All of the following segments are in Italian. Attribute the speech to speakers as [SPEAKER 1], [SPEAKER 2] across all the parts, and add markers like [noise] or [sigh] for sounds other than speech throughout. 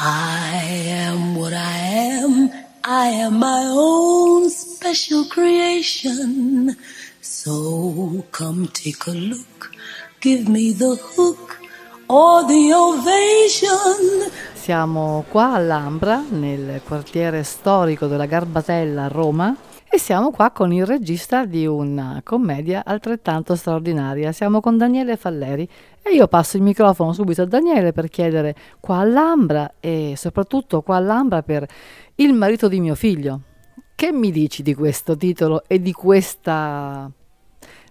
[SPEAKER 1] I am what I am. I am my own special creation. So come take a look. Give me the hook or the ovation.
[SPEAKER 2] Siamo qua all'Ambra, nel quartiere storico della Garbatella a Roma, siamo qua con il regista di una commedia altrettanto straordinaria. Siamo con Daniele Falleri e io passo il microfono subito a Daniele per chiedere qua all'Ambra e soprattutto qua all'Ambra per Il marito di mio figlio. Che mi dici di questo titolo e di questa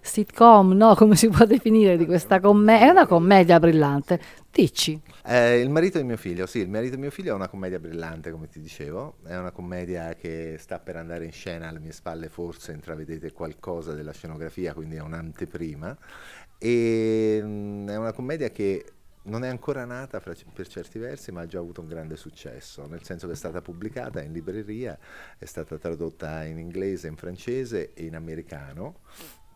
[SPEAKER 2] sitcom, no, [laughs] come si può definire di questa commedia? È una commedia brillante. Dici.
[SPEAKER 3] Eh, il marito di mio figlio, sì, il marito di mio figlio è una commedia brillante, come ti dicevo, è una commedia che sta per andare in scena alle mie spalle, forse intravedete qualcosa della scenografia, quindi è un'anteprima, e mh, mm, è una commedia che non è ancora nata fra, per certi versi, ma ha già avuto un grande successo, nel senso che è stata pubblicata in libreria, è stata tradotta in inglese, in francese e in americano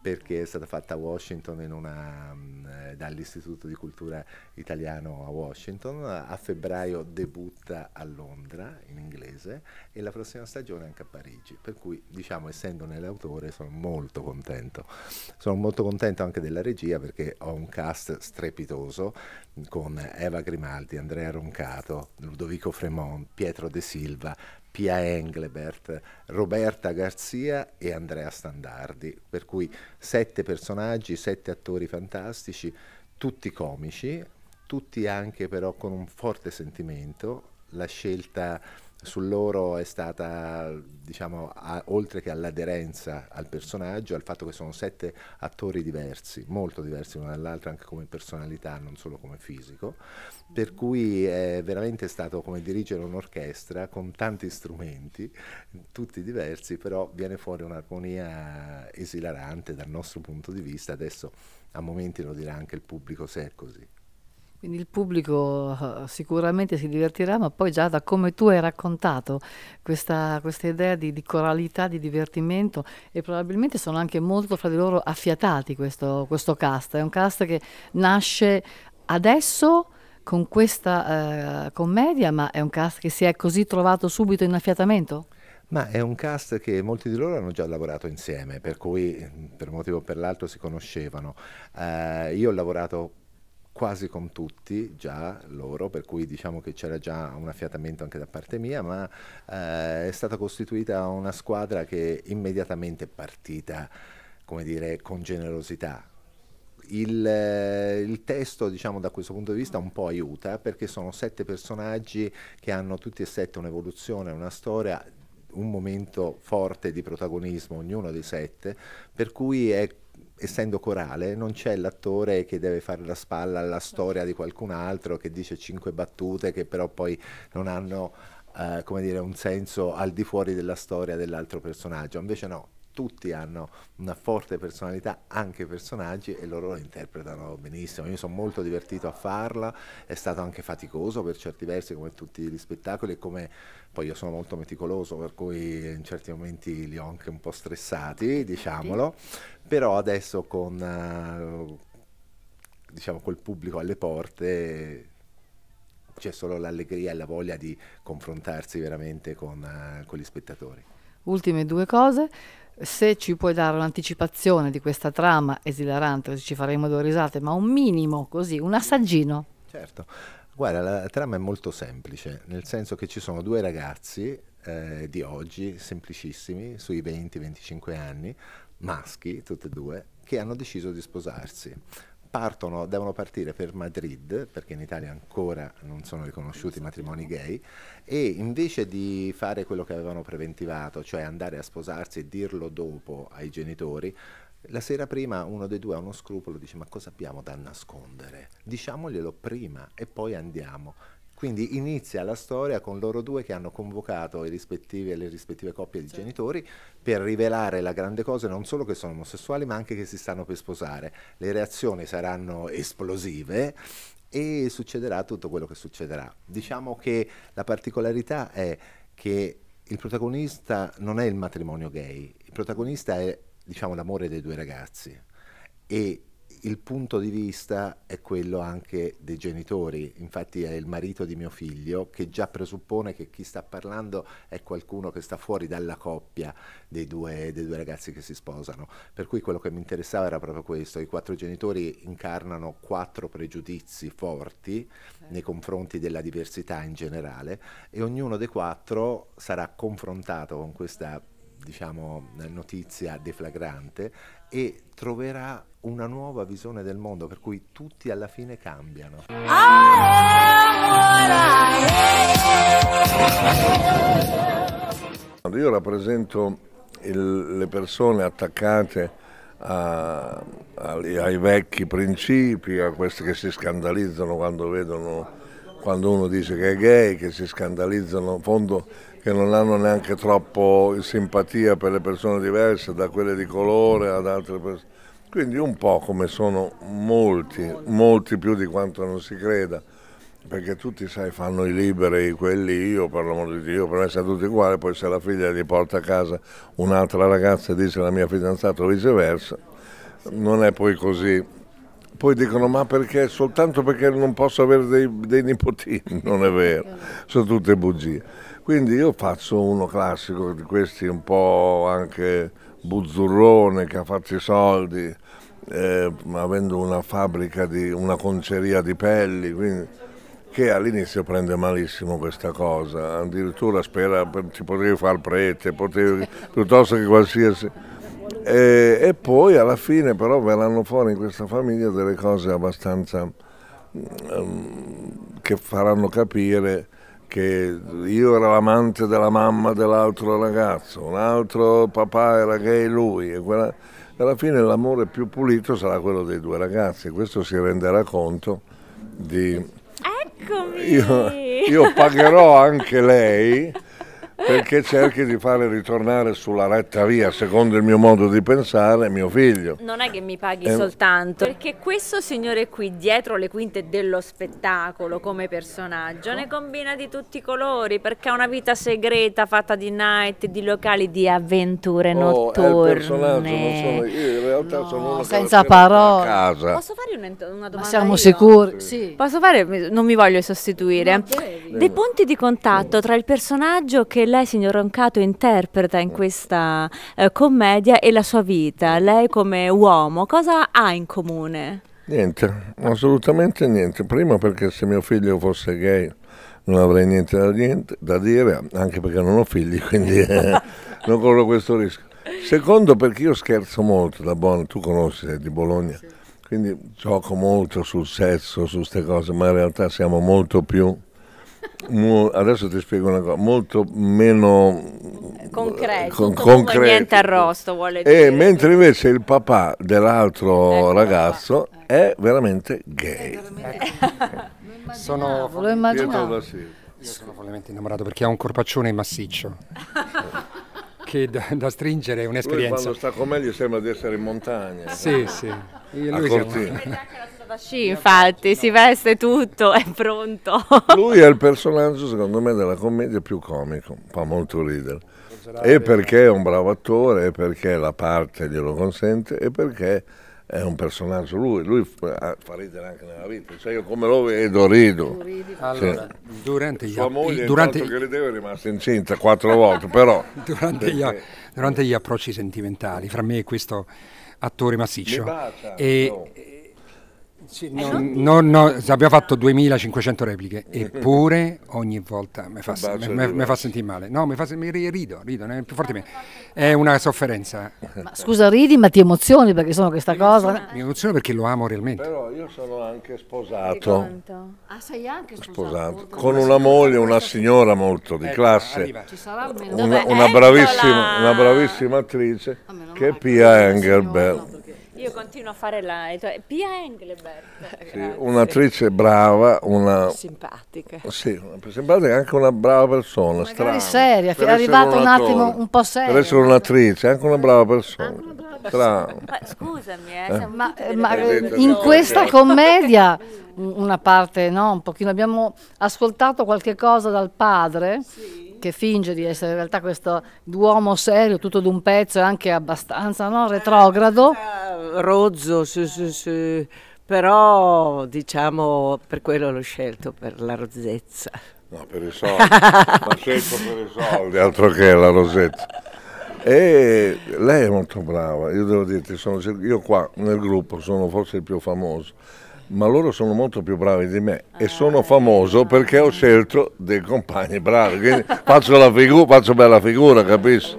[SPEAKER 3] perché è stata fatta a Washington una, mm, dall'Istituto di Cultura Italiano a Washington, a febbraio debutta a Londra in inglese e la prossima stagione anche a Parigi, per cui diciamo essendone l'autore sono molto contento. Sono molto contento anche della regia perché ho un cast strepitoso con Eva Grimaldi, Andrea Roncato, Ludovico Fremont, Pietro De Silva, Pia Englebert, Roberta Garzia e Andrea Standardi, per cui sette personaggi, sette attori fantastici, tutti comici, tutti anche però con un forte sentimento, la scelta su loro è stata, diciamo, a, oltre che all'aderenza al personaggio, al fatto che sono sette attori diversi, molto diversi l'uno dall'altro anche come personalità, non solo come fisico, per cui è veramente stato come dirigere un'orchestra con tanti strumenti, tutti diversi, però viene fuori un'armonia esilarante dal nostro punto di vista, adesso a momenti lo dirà anche il pubblico se è così.
[SPEAKER 2] Quindi il pubblico eh, sicuramente si divertirà, ma poi già da come tu hai raccontato questa, questa idea di, di, coralità, di divertimento e probabilmente sono anche molto fra di loro affiatati questo, questo cast. È un cast che nasce adesso con questa eh, commedia, ma è un cast che si è così trovato subito in affiatamento?
[SPEAKER 3] Ma è un cast che molti di loro hanno già lavorato insieme, per cui per un motivo o per l'altro si conoscevano. Eh, io ho lavorato quasi con tutti già loro, per cui diciamo che c'era già un affiatamento anche da parte mia, ma eh, è stata costituita una squadra che immediatamente è partita, come dire, con generosità. Il, eh, il testo, diciamo, da questo punto di vista un po' aiuta perché sono sette personaggi che hanno tutti e sette un'evoluzione, una storia un momento forte di protagonismo, ognuno dei sette, per cui è essendo corale, non c'è l'attore che deve fare la spalla alla storia di qualcun altro che dice cinque battute che però poi non hanno eh, come dire, un senso al di fuori della storia dell'altro personaggio. Invece no, tutti hanno una forte personalità, anche i personaggi, e loro lo interpretano benissimo. Io sono molto divertito a farla, è stato anche faticoso per certi versi, come tutti gli spettacoli, e come poi io sono molto meticoloso, per cui in certi momenti li ho anche un po' stressati, diciamolo, però adesso con eh, diciamo, col pubblico alle porte c'è solo l'allegria e la voglia di confrontarsi veramente con, eh, con gli spettatori.
[SPEAKER 2] Ultime due cose se ci puoi dare un'anticipazione di questa trama esilarante, così ci faremo due risate, ma un minimo così, un assaggino.
[SPEAKER 3] Certo, guarda, la trama è molto semplice, nel senso che ci sono due ragazzi eh, di oggi, semplicissimi, sui 20-25 anni, maschi, tutti e due, che hanno deciso di sposarsi partono, devono partire per Madrid, perché in Italia ancora non sono riconosciuti i matrimoni gay, e invece di fare quello che avevano preventivato, cioè andare a sposarsi e dirlo dopo ai genitori, la sera prima uno dei due ha uno scrupolo, dice ma cosa abbiamo da nascondere? Diciamoglielo prima e poi andiamo. Quindi inizia la storia con loro due che hanno convocato rispettive, le rispettive coppie di certo. genitori per rivelare la grande cosa non solo che sono omosessuali ma anche che si stanno per sposare. Le reazioni saranno esplosive e succederà tutto quello che succederà. Diciamo che la particolarità è che il protagonista non è il matrimonio gay, il protagonista è diciamo l'amore dei due ragazzi e il punto di vista è quello anche dei genitori, infatti è il marito di mio figlio che già presuppone che chi sta parlando è qualcuno che sta fuori dalla coppia dei due, dei due ragazzi che si sposano, per cui quello che mi interessava era proprio questo, i quattro genitori incarnano quattro pregiudizi forti nei confronti della diversità in generale e ognuno dei quattro sarà confrontato con questa diciamo, eh, notizia deflagrante e troverà una nuova visione del mondo per cui tutti alla fine cambiano.
[SPEAKER 4] Io rappresento il, le persone attaccate a, a, ai vecchi principi, a questi che si scandalizzano quando vedono, quando uno dice che è gay, che si scandalizzano, in fondo che non hanno neanche troppo simpatia per le persone diverse, da quelle di colore ad altre persone. Quindi un po' come sono molti, molti più di quanto non si creda, perché tutti sai fanno i liberi, quelli io per l'amor di Dio, per me siamo tutti uguali, poi se la figlia gli porta a casa un'altra ragazza e dice la mia fidanzata o viceversa, non è poi così. Poi dicono ma perché? Soltanto perché non posso avere dei, dei nipotini, [laughs] non è vero, sono tutte bugie. Quindi io faccio uno classico di questi un po' anche buzzurrone che ha fatto i soldi, eh, avendo una fabbrica, di, una conceria di pelli, quindi, che all'inizio prende malissimo questa cosa, addirittura spera ci potevi far prete, potevi, [laughs] piuttosto che qualsiasi... E, e, poi alla fine però verranno fuori in questa famiglia delle cose abbastanza um, che faranno capire che io ero l'amante della mamma dell'altro ragazzo, un altro papà era gay lui, e quella... alla fine l'amore più pulito sarà quello dei due ragazzi, questo si renderà conto di...
[SPEAKER 1] Eccomi!
[SPEAKER 4] io, io pagherò anche lei perché cerchi di fare ritornare sulla retta via, secondo il mio modo di pensare, mio figlio.
[SPEAKER 2] Non è che mi paghi eh. soltanto,
[SPEAKER 1] perché questo signore qui, dietro le quinte dello spettacolo come personaggio, ne
[SPEAKER 2] combina di tutti i colori, perché ha una vita segreta fatta di night, di locali, di
[SPEAKER 4] avventure oh, notturne. Eh, è il personaggio, non sono io, in realtà no, sono uno senza parole. Posso fare fare una,
[SPEAKER 2] una domanda? Ma siamo io? sicuri? Sì. Posso fare? Non mi voglio sostituire. Dei punti di contatto tra il personaggio che lei, signor Roncato, interpreta in questa eh, commedia e la sua vita, lei come uomo, cosa ha in comune?
[SPEAKER 4] Niente, assolutamente niente. Prima perché se mio figlio fosse gay non avrei niente da, niente, da dire, anche perché non ho figli, [laughs] quindi eh, non corro questo rischio. Secondo perché io scherzo molto da buono, tu conosci, sei di Bologna. Sì quindi gioco molto sul sesso, su queste cose, ma in realtà siamo molto più... Mo, adesso ti spiego una cosa, molto meno
[SPEAKER 5] eh, concreto, con, concreto. niente arrosto vuole dire. E
[SPEAKER 4] mentre invece il papà dell'altro ecco ragazzo
[SPEAKER 6] ecco. è veramente gay. È eh, veramente...
[SPEAKER 2] Ecco. sono lo immaginavo. Io
[SPEAKER 6] sono follemente innamorato perché ha un corpaccione massiccio. [laughs] che da, da stringere un'esperienza. Lui quando
[SPEAKER 4] sta con me gli sembra di essere in montagna. Sì, sì. Io, lui siamo...
[SPEAKER 1] Sci, infatti, si veste tutto, è pronto. [laughs] Lui è il
[SPEAKER 4] personaggio, secondo me, della commedia più comico, fa molto ridere. E perché è un bravo attore, e perché la parte glielo consente, e perché è un personaggio lui, lui eh, fa ridere anche nella vita, cioè io come lo vedo rido. Allora, sì. durante gli Sua moglie durante... che rideva è rimasta incinta quattro volte, però... [laughs] Durante, perché... gli,
[SPEAKER 6] durante, gli, approcci sentimentali, fra me e questo attore massiccio. Mi bacia, e, no sì, eh, no, no, no, abbiamo fatto 2500 repliche, mm. eppure ogni volta mi fa, fa, sentire male. No, mi fa sentire, rido, rido, più fortemente. È una sofferenza. Ma scusa,
[SPEAKER 2] ridi, ma ti emozioni perché sono questa cosa?
[SPEAKER 6] Mi emoziono perché lo amo realmente. Però
[SPEAKER 4] io sono anche
[SPEAKER 6] sposato. Ah, sei anche sposato? sposato. Con
[SPEAKER 4] una moglie, una signora molto di eh, classe. Una, una, bravissima, una bravissima attrice ah, che è Pia Engelbert
[SPEAKER 6] io continuo a fare la
[SPEAKER 2] Pia Engelbert.
[SPEAKER 4] Sì, un'attrice brava, una simpatica. Sì, simpatica, anche una brava persona. Magari strana, seria,
[SPEAKER 2] che è arrivata un, attimo un po' seria. Per essere
[SPEAKER 4] un'attrice, anche una brava persona. Anche Una brava persona.
[SPEAKER 2] Ma, scusami, eh, eh. ma, eh, ma in questa [laughs] commedia una parte, no, un pochino abbiamo ascoltato qualche cosa dal padre. Sì che finge di essere in realtà questo duomo serio, tutto d'un pezzo e anche abbastanza no? retrogrado.
[SPEAKER 1] Eh, eh, rozzo, sì, sì, sì. però diciamo per quello l'ho scelto, per la rozzezza. No, per i soldi, l'ho scelto per i soldi, altro
[SPEAKER 4] che la rozzezza. E lei è molto brava, io devo dirti, sono, io qua nel gruppo sono forse il più famoso ma loro sono molto più bravi di me e ah, sono eh, famoso perché ho scelto dei compagni bravi, quindi faccio, la figu- faccio bella figura, capisci?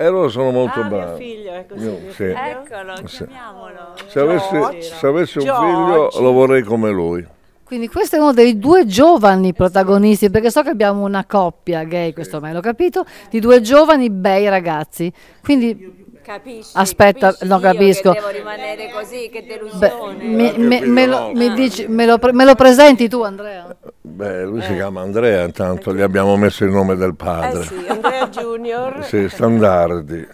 [SPEAKER 4] E loro sono molto ah, bravi. Mio figlio è così. Ecco, Io, sì. Eccolo, sì. chiamiamolo. Se avessi, se avessi un figlio lo vorrei come lui.
[SPEAKER 2] Quindi questo è uno dei due giovani esatto. protagonisti, perché so che abbiamo una coppia gay, questo mai l'ho capito, di due giovani bei ragazzi. Quindi Capisci? Aspetta, capisci non capisco. Io devo
[SPEAKER 1] rimanere così, che delusione.
[SPEAKER 4] Beh, mi, mi, me, lo, mi
[SPEAKER 2] dici, me, lo, me, lo, presenti tu, Andrea?
[SPEAKER 4] Beh, lui eh. si chiama Andrea, intanto gli eh. abbiamo messo il nome del padre. Eh sì,
[SPEAKER 5] Andrea Junior. [laughs]
[SPEAKER 4] sì, Standardi.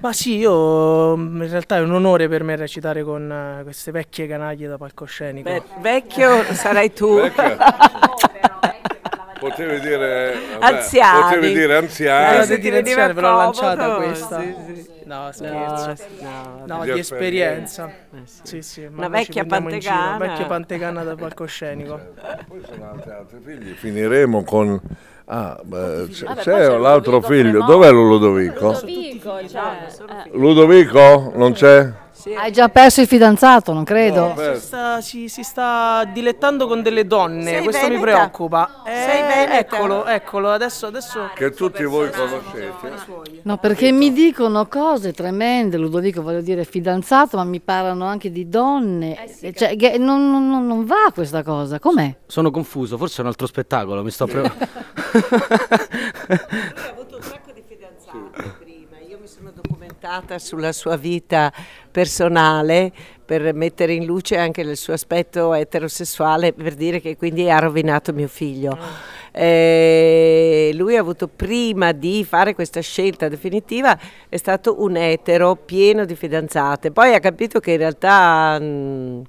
[SPEAKER 5] Ma sì, io mm, in realtà è un onore per me recitare con eh, queste vecchie canaglie da palcoscenico. Beh, vecchio sarai tu. Vecchio. [laughs]
[SPEAKER 4] potevi dire vabbè, anziani. Potevi dire anziani. Eh, potevi dire anziani,
[SPEAKER 5] però lanciata questa. Sì, sì. No, scherzo. No, no, no di esperienza. Eh, sì. Sì, Una vecchia pantegana. Una vecchia pantegana da palcoscenico. Certo. Poi sono altri, altri figli.
[SPEAKER 4] Finiremo con... Ah, beh, c'è, l'altro figlio. Dov'è Ludovico?
[SPEAKER 5] Ludovico, cioè,
[SPEAKER 4] eh. Ludovico non c'è? Sì. Hai già perso il fidanzato, non
[SPEAKER 2] credo. No, si,
[SPEAKER 5] sta, si, si, sta, dilettando con delle donne, Sei questo veneta. mi preoccupa. Eh, Sei veneta. eccolo, eccolo, adesso, adesso Che tutti voi conoscete.
[SPEAKER 2] No, perché mi dicono cose tremende, Ludovico voglio dire fidanzato, ma mi parlano anche di donne. Eh sì, cioè, non, non, non, va questa cosa, com'è?
[SPEAKER 1] Sono confuso, forse è un altro spettacolo, mi sto preoccupando. [laughs] [laughs] puntata sulla sua vita personale per mettere in luce anche il suo aspetto eterosessuale per dire che quindi ha rovinato mio figlio. Mm. Eh, lui ha avuto prima di fare questa scelta definitiva è stato un etero pieno di fidanzate, poi ha capito che in realtà... Mh, mm,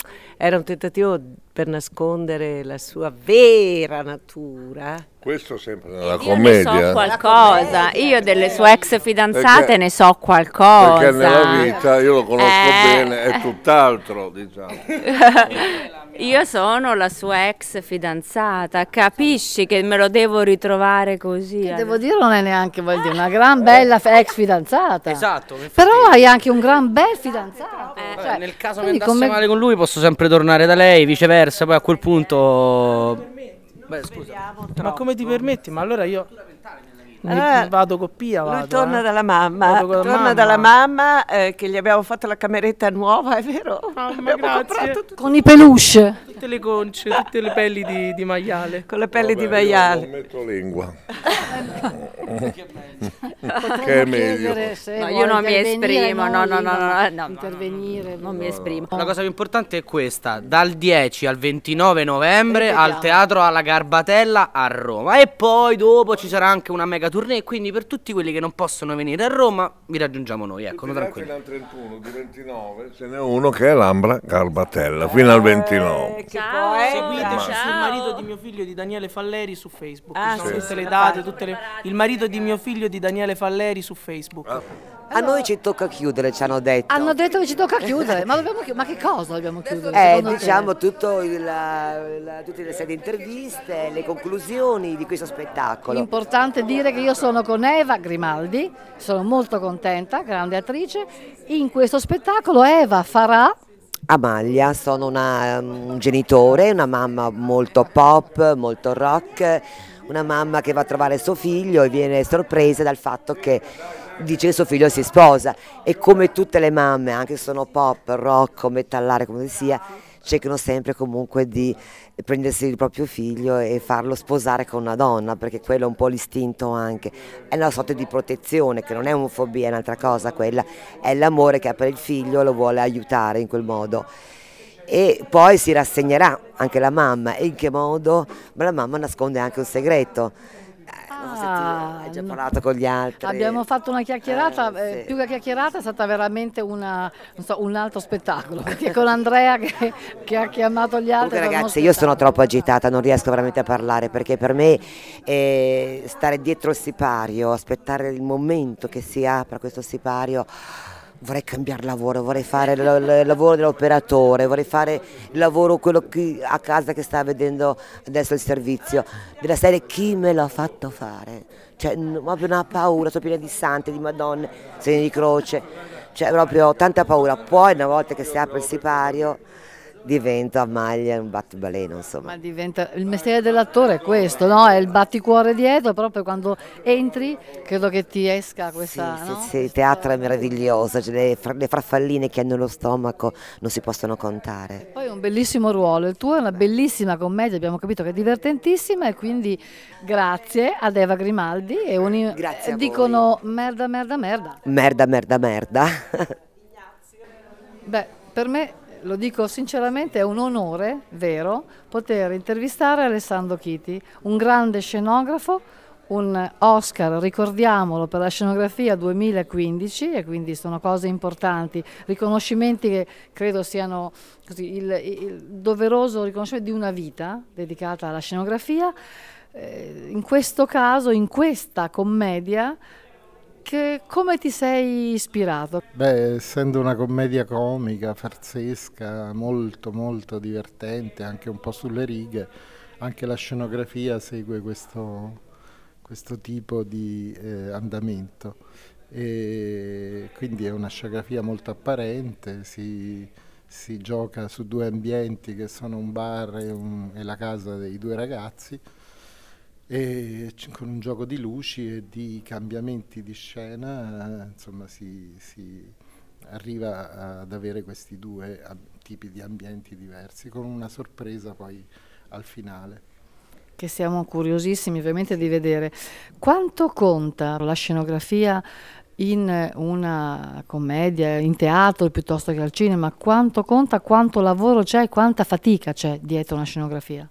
[SPEAKER 1] era un tentativo per nascondere la sua vera natura.
[SPEAKER 4] Questo sempre nella commedia. Io so qualcosa, io delle
[SPEAKER 1] sue ex fidanzate perché, ne so qualcosa. Perché nella vita
[SPEAKER 4] io lo conosco eh. bene, è tutt'altro, diciamo.
[SPEAKER 1] [laughs] Io sono la sua ex fidanzata, capisci che me lo devo ritrovare così. Che devo dire
[SPEAKER 2] non è neanche, voglio dire, una gran bella ex fidanzata. Esatto. Però hai anche un gran bel fidanzato.
[SPEAKER 1] Eh. Cioè, nel caso
[SPEAKER 5] mi andasse come... male
[SPEAKER 1] con lui posso sempre tornare da lei, viceversa, poi a quel punto... Beh, scusa. Ma come ti permetti? Ma allora io... Allora, vado con Pia. Vado, lui torna eh. dalla mamma, torna mamma. dalla mamma eh, che gli abbiamo fatto la cameretta nuova, è vero? Mamma,
[SPEAKER 2] con i peluche
[SPEAKER 1] tutte le conce,
[SPEAKER 5] tutte le pelli di, di maiale.
[SPEAKER 4] Con le pelli Vabbè, di maiale. Non metto lingua. che è meglio. No, io non mi esprimo, no, no, no, no, no, intervenire, non mi esprimo.
[SPEAKER 1] La cosa più importante è questa, dal 10 al 29 novembre al Teatro alla Garbatella a Roma e poi dopo ci sarà anche una mega tournée, quindi per tutti quelli che non possono venire a Roma vi raggiungiamo noi, ecco, tranquilli. 31, di 29 ce n'è uno che è
[SPEAKER 4] l'Ambra Garbatella, fino al 29
[SPEAKER 1] ciao, che Seguiteci ciao. sul marito di mio figlio di
[SPEAKER 5] Daniele Falleri su Facebook. Ah, sono sì, tutte sì, le date, tutte le... il marito di mio figlio di Daniele Falleri
[SPEAKER 1] su Facebook. Ah. A noi ci tocca chiudere, ci hanno detto. Hanno detto che ci
[SPEAKER 2] tocca chiudere, ma, chiudere. ma che cosa dobbiamo eh, chiudere? Eh, diciamo
[SPEAKER 1] tutto il, la, tutte le serie interviste, le conclusioni di questo spettacolo.
[SPEAKER 2] Importante dire che io sono con Eva Grimaldi, sono molto contenta, grande attrice. In questo spettacolo Eva farà
[SPEAKER 1] Amalia, sono una, mm, un genitore, una mamma molto pop, molto rock, una mamma che va a trovare suo figlio e viene sorpresa dal fatto che dice che suo figlio si sposa e come tutte le mamme, anche se sono pop, rock, metallare, come sia, cercano sempre comunque di prendersi il proprio figlio e farlo sposare con una donna, perché quello è un po' l'istinto anche. È una sorta di protezione, che non è omofobia, è un'altra cosa quella, è l'amore che ha per il figlio, e lo vuole aiutare in quel modo e poi si rassegnerà anche la mamma. e In che modo? Ma la mamma nasconde anche un segreto No, già ah, parlato con gli altri. Abbiamo
[SPEAKER 2] fatto una chiacchierata, eh, eh sì. più che chiacchierata è stata veramente una, so, un altro spettacolo, perché con Andrea che, che ha chiamato gli altri. Comunque, ragazzi, io
[SPEAKER 1] sono troppo agitata, non riesco veramente a parlare, perché per me eh, stare dietro il sipario, aspettare il momento che si apra questo sipario vorrei cambiare lavoro, vorrei fare il lavoro dell'operatore, vorrei fare il lavoro quello qui a casa che sta vedendo adesso il servizio, della serie chi me l'ha fatto fare? Cioè, proprio una paura, sono piena di sante, di madonne, segni di croce, cioè proprio tanta paura. Poi una volta che si apre il sipario diventa maglia, un battibaleno insomma. Ma
[SPEAKER 2] diventa, il mestiere dell'attore è questo, no? È il batticuore dietro, proprio quando entri credo che ti esca
[SPEAKER 1] questa... Sì, no? sì, sì il teatro è meraviglioso, cioè le, le, farfalline che hanno lo stomaco non si possono contare. poi
[SPEAKER 2] è un bellissimo ruolo, il tuo è una bellissima commedia, abbiamo capito che è divertentissima e quindi grazie ad Eva Grimaldi e un... dicono voi. merda, merda, merda.
[SPEAKER 1] Merda, merda, merda. [laughs]
[SPEAKER 2] Beh, per me lo dico sinceramente, è un onore, vero, poter intervistare Alessandro Chiti, un grande scenografo, un Oscar, ricordiamolo, per la scenografia 2015 e quindi sono cose importanti, riconoscimenti che credo siano così, il, il doveroso riconoscimento di una vita dedicata alla scenografia. Eh, in questo caso, in questa commedia, che, come ti sei ispirato?
[SPEAKER 6] Beh, essendo una commedia comica, farsesca, molto molto divertente, anche un po' sulle righe, anche la scenografia segue questo, questo tipo di eh, andamento. E quindi è una scenografia molto apparente, si, si, gioca su due ambienti che sono un bar e, un, e la casa dei due ragazzi e con un gioco di luci e di cambiamenti di scena insomma si, si arriva ad avere questi due tipi di ambienti diversi con una sorpresa poi al finale
[SPEAKER 2] che siamo curiosissimi ovviamente di vedere quanto conta la scenografia in una commedia, in teatro piuttosto che al cinema, quanto conta, quanto lavoro c'è e quanta fatica c'è dietro una scenografia?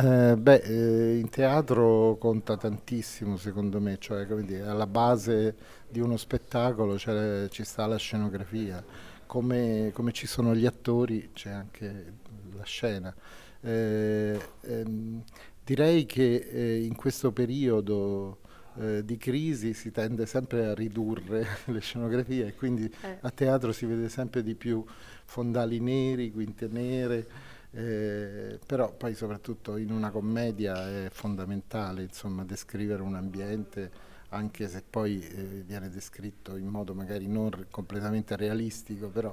[SPEAKER 6] Eh, beh, eh, in teatro conta tantissimo secondo me, cioè dire, alla base di uno spettacolo cioè, ci sta la scenografia, come, come, ci sono gli attori c'è anche la scena. Eh, ehm, direi che eh, in questo periodo eh, di crisi si tende sempre a ridurre [laughs] le scenografie e quindi a teatro si vede sempre di più fondali neri, quinte nere eh, però poi soprattutto in una commedia è fondamentale insomma, descrivere un ambiente anche se poi eh, viene descritto in modo magari non completamente realistico, però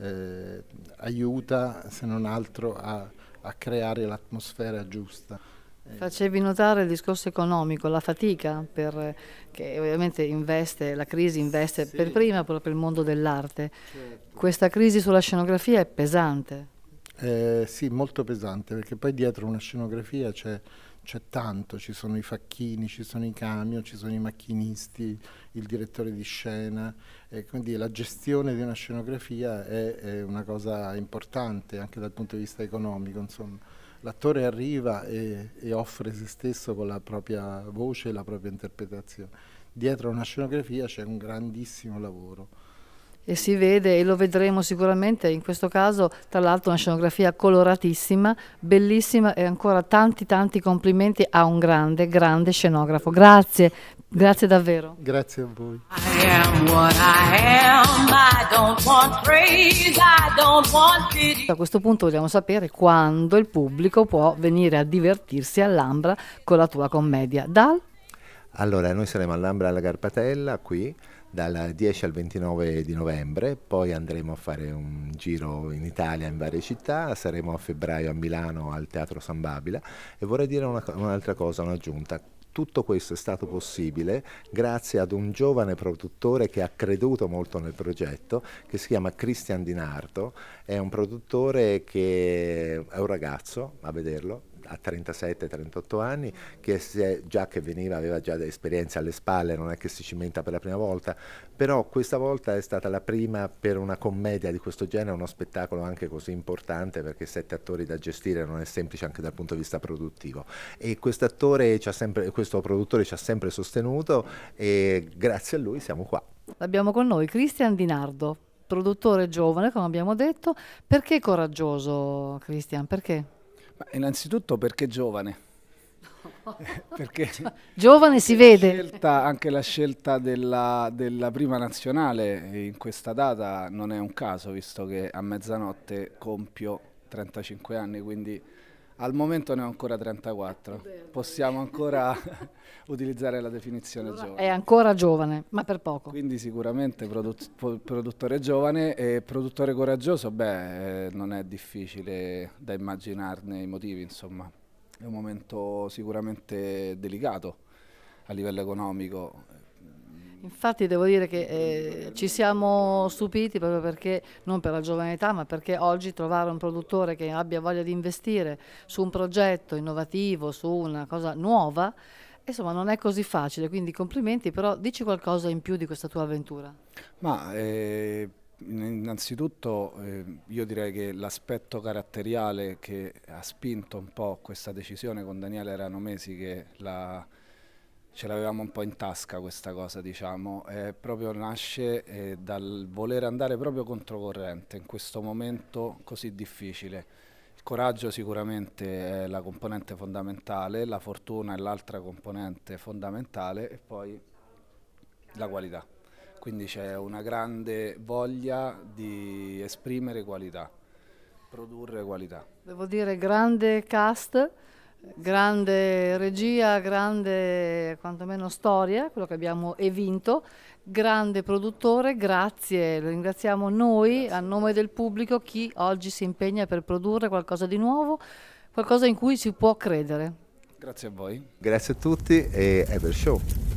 [SPEAKER 6] eh, aiuta se non altro a, a creare l'atmosfera giusta. Eh.
[SPEAKER 2] Facevi notare il discorso economico, la fatica per, che ovviamente investe, la crisi investe sì. per prima proprio il mondo dell'arte. Certo. Questa crisi sulla scenografia è pesante.
[SPEAKER 6] Eh, sì, molto pesante, perché poi dietro una scenografia c'è, c'è tanto, ci sono i facchini, ci sono i camion, ci sono i macchinisti, il direttore di scena, eh, quindi la gestione di una scenografia è, è, una cosa importante anche dal punto di vista economico, insomma. L'attore arriva e, e offre se stesso con la propria voce e la propria interpretazione. Dietro una scenografia c'è un grandissimo lavoro
[SPEAKER 2] e si vede e lo vedremo sicuramente in questo caso tra l'altro una scenografia coloratissima bellissima e ancora tanti tanti complimenti a un grande grande scenografo grazie grazie davvero
[SPEAKER 6] grazie a voi I
[SPEAKER 2] am
[SPEAKER 1] what I am. I don't want praise, I don't
[SPEAKER 2] want pity. a questo punto vogliamo sapere quando il pubblico può venire a divertirsi all'Ambra con la tua commedia dal
[SPEAKER 3] allora, noi saremo all'Ambra alla Garpatella qui dal 10 al 29 di novembre, poi andremo a fare un giro in Italia in varie città, saremo a febbraio a Milano al Teatro San Babila e vorrei dire un'altra cosa, un'aggiunta. Tutto questo è stato possibile grazie ad un giovane produttore che ha creduto molto nel progetto, che si chiama Christian Di Narto, è un produttore che è un ragazzo, a vederlo, a 37-38 anni, che se, già che veniva aveva già esperienze alle spalle, non è che si cimenta per la prima volta, però questa volta è stata la prima per una commedia di questo genere, uno spettacolo anche così importante perché sette attori da gestire non è semplice anche dal punto di vista produttivo. E questo attore questo produttore ci ha sempre sostenuto e grazie a lui
[SPEAKER 5] siamo qua.
[SPEAKER 2] Abbiamo con noi Cristian Di Nardo, produttore giovane, come abbiamo detto. Perché coraggioso, Cristian? Perché?
[SPEAKER 5] Ma innanzitutto perché giovane? [laughs] perché giovane si vede scelta, anche la scelta della, della, prima nazionale in questa data non è un caso visto che a mezzanotte compio 35 anni quindi al momento ne ho ancora 34, possiamo ancora [laughs] utilizzare la definizione allora giovane. È ancora giovane, ma per poco. Quindi sicuramente produ produttore giovane e produttore coraggioso, beh, eh, non è difficile da immaginarne i motivi, insomma. È un momento sicuramente delicato a livello economico,
[SPEAKER 2] Infatti devo dire che eh, ci siamo stupiti proprio perché, non per la giovane età, ma perché oggi trovare un produttore che abbia voglia di investire su un progetto innovativo, su una cosa nuova, insomma non è così facile, quindi complimenti, però dici qualcosa in più di questa tua avventura.
[SPEAKER 5] Ma eh, innanzitutto eh, io direi che l'aspetto caratteriale che ha spinto un po' questa decisione con Daniele erano mesi che la ce l'avevamo un po' in tasca questa cosa, diciamo, eh, proprio nasce eh, dal volere andare proprio controcorrente in questo momento così difficile. Il coraggio sicuramente è la componente fondamentale, la fortuna è l'altra componente fondamentale e poi la qualità. Quindi c'è una grande voglia di esprimere qualità, produrre qualità.
[SPEAKER 2] Devo dire grande cast grande regia, grande quantomeno storia, quello che abbiamo evinto, grande produttore, grazie, lo ringraziamo noi grazie. a nome del pubblico chi oggi si impegna per produrre qualcosa di nuovo, qualcosa in cui si può credere.
[SPEAKER 5] Grazie a voi.
[SPEAKER 3] Grazie a tutti e Ever Show.